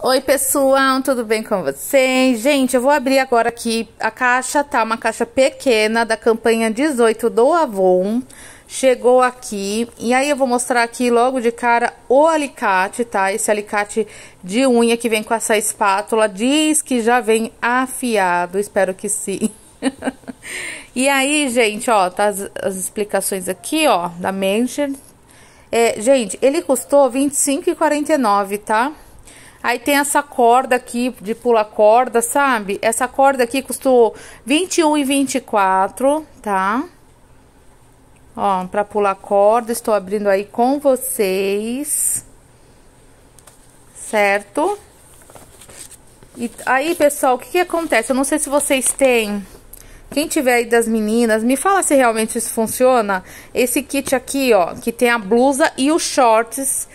Oi, pessoal, tudo bem com vocês? Gente, eu vou abrir agora aqui a caixa, tá? Uma caixa pequena da campanha 18 do Avon. Chegou aqui, e aí eu vou mostrar aqui logo de cara o alicate, tá? Esse alicate de unha que vem com essa espátula, diz que já vem afiado, espero que sim. E aí, gente, ó, tá as, as explicações aqui, ó, da Mencher. É, gente, ele custou R$25,49, tá? Aí tem essa corda aqui de pula corda, sabe? Essa corda aqui custou R$21,24, tá? Ó, pra pular corda, estou abrindo aí com vocês, certo? E aí, pessoal, o que que acontece? Eu não sei se vocês têm quem tiver aí das meninas, me fala se realmente isso funciona. Esse kit aqui, ó, que tem a blusa e os shorts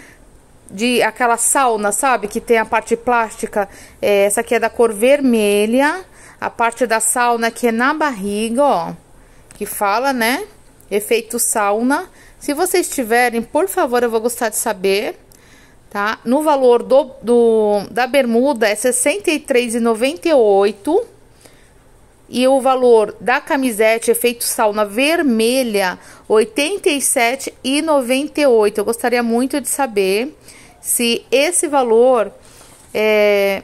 de aquela sauna, sabe? Que tem a parte plástica. É, essa aqui é da cor vermelha. A parte da sauna que é na barriga, ó. Que fala, né? Efeito sauna. Se vocês tiverem, por favor, eu vou gostar de saber. Tá? No valor do, do da bermuda é R$ 63,98. E o valor da camisete efeito sauna vermelha, R$ 87,98. Eu gostaria muito de saber se esse valor é,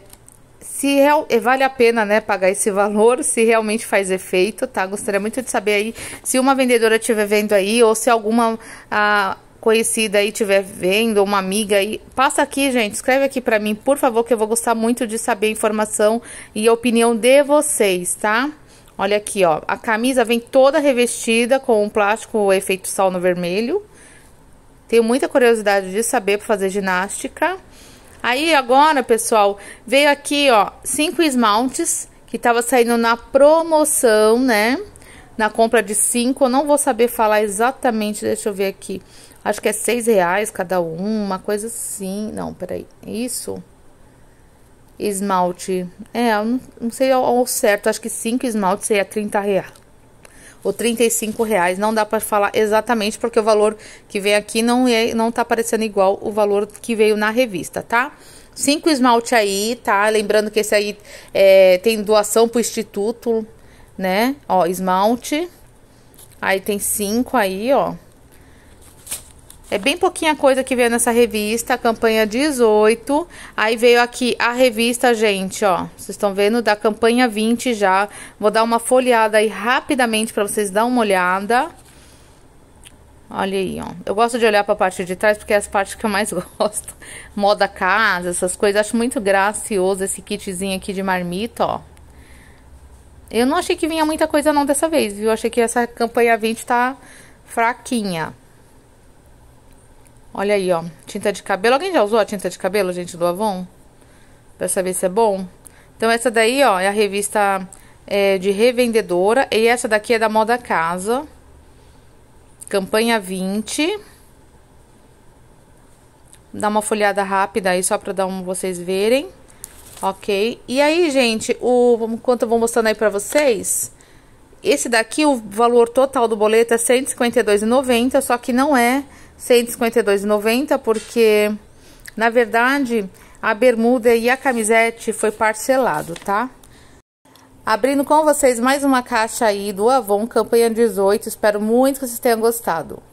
se real, é, vale a pena, né, pagar esse valor, se realmente faz efeito, tá? Gostaria muito de saber aí se uma vendedora estiver vendo aí ou se alguma a, conhecida aí estiver vendo, uma amiga aí, passa aqui, gente, escreve aqui para mim, por favor, que eu vou gostar muito de saber a informação e a opinião de vocês, tá? Olha aqui, ó, a camisa vem toda revestida com um plástico efeito sal no vermelho. Tenho muita curiosidade de saber para fazer ginástica. Aí agora, pessoal, veio aqui, ó, cinco esmaltes que tava saindo na promoção, né? na compra de cinco. Eu não vou saber falar exatamente, deixa eu ver aqui. Acho que é seis reais cada um, uma coisa assim. Não, peraí, isso? Esmalte, é, eu não, não sei ao, ao, certo, acho que cinco esmaltes seria 30 reais. Ou 35 reais, não dá para falar exatamente, porque o valor que vem aqui não, é, não tá aparecendo igual o valor que veio na revista, Tá? cinco esmalte aí, tá? Lembrando que esse aí é, tem doação pro instituto né? Ó, esmalte. Aí tem cinco aí, ó. É bem pouquinha coisa que veio nessa revista, campanha 18. Aí veio aqui a revista, gente, ó. Vocês estão vendo da campanha 20 já. Vou dar uma folheada aí rapidamente para vocês dar uma olhada. Olha aí, ó. Eu gosto de olhar para a parte de trás porque é as partes que eu mais gosto. Moda casa, essas coisas. Acho muito gracioso esse kitzinho aqui de marmita, ó. Eu não achei que vinha muita coisa não dessa vez, viu? Eu achei que essa campanha 20 tá fraquinha. Olha aí, ó. Tinta de cabelo. Alguém já usou a tinta de cabelo, gente, do Avon? Pra saber se é bom? Então, essa daí, ó, é a revista é, de revendedora. E essa daqui é da Moda Casa. Campanha 20. Dá uma folhada rápida aí, só pra dar um, vocês verem. Ok? E aí, gente, o quanto eu vou mostrando aí pra vocês, esse daqui, o valor total do boleto é R$152,90, só que não é R$152,90, porque, na verdade, a bermuda e a camisete foi parcelado, tá? Abrindo com vocês mais uma caixa aí do Avon, campanha 18, espero muito que vocês tenham gostado.